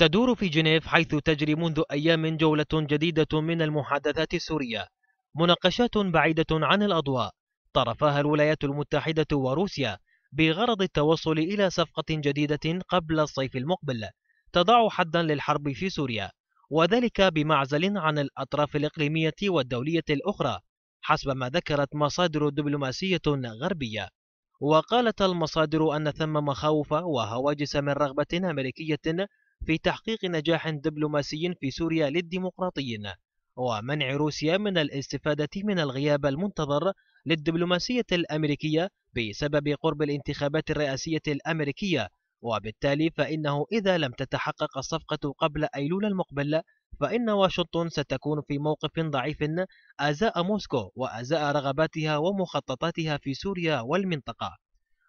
تدور في جنيف حيث تجري منذ أيام جولة جديدة من المحادثات السورية مناقشات بعيدة عن الأضواء طرفها الولايات المتحدة وروسيا بغرض التوصل إلى صفقة جديدة قبل الصيف المقبل تضع حدا للحرب في سوريا وذلك بمعزل عن الأطراف الإقليمية والدولية الأخرى حسب ما ذكرت مصادر دبلوماسية غربية وقالت المصادر أن ثم مخاوف وهواجس من رغبة أمريكية في تحقيق نجاح دبلوماسي في سوريا للديمقراطيين ومنع روسيا من الاستفادة من الغياب المنتظر للدبلوماسية الأمريكية بسبب قرب الانتخابات الرئاسية الأمريكية وبالتالي فإنه إذا لم تتحقق الصفقة قبل أيلول المقبل فإن واشنطن ستكون في موقف ضعيف أزاء موسكو وأزاء رغباتها ومخططاتها في سوريا والمنطقة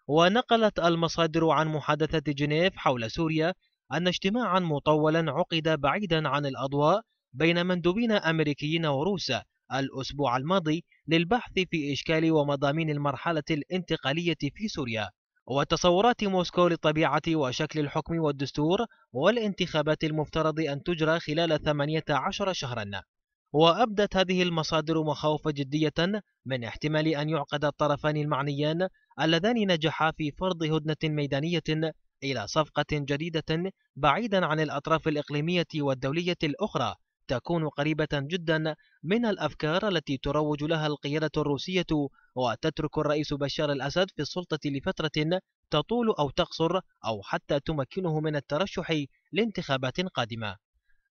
ونقلت المصادر عن محادثة جنيف حول سوريا أن اجتماعا مطولا عقد بعيدا عن الأضواء بين مندوبين أمريكيين وروس الأسبوع الماضي للبحث في إشكال ومضامين المرحلة الانتقالية في سوريا وتصورات موسكو للطبيعة وشكل الحكم والدستور والانتخابات المفترض أن تجرى خلال 18 شهرا وأبدت هذه المصادر مخاوف جدية من احتمال أن يعقد الطرفان المعنيان اللذان نجحا في فرض هدنة ميدانية إلى صفقة جديدة بعيدا عن الأطراف الإقليمية والدولية الأخرى تكون قريبة جدا من الأفكار التي تروج لها القيادة الروسية وتترك الرئيس بشار الأسد في السلطة لفترة تطول أو تقصر أو حتى تمكنه من الترشح لانتخابات قادمة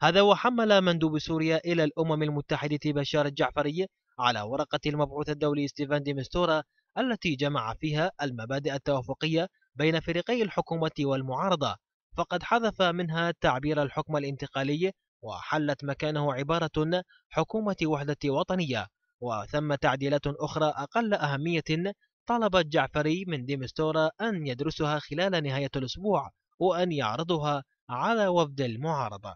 هذا وحمل مندوب سوريا إلى الأمم المتحدة بشار الجعفري على ورقة المبعوث الدولي ستيفان ديمستورا التي جمع فيها المبادئ التوافقية بين فريقي الحكومة والمعارضة فقد حذف منها تعبير الحكم الانتقالي وحلت مكانه عبارة حكومة وحدة وطنية وثم تعديلات أخرى أقل أهمية طلب الجعفري من ديمستورا أن يدرسها خلال نهاية الأسبوع وأن يعرضها على وفد المعارضة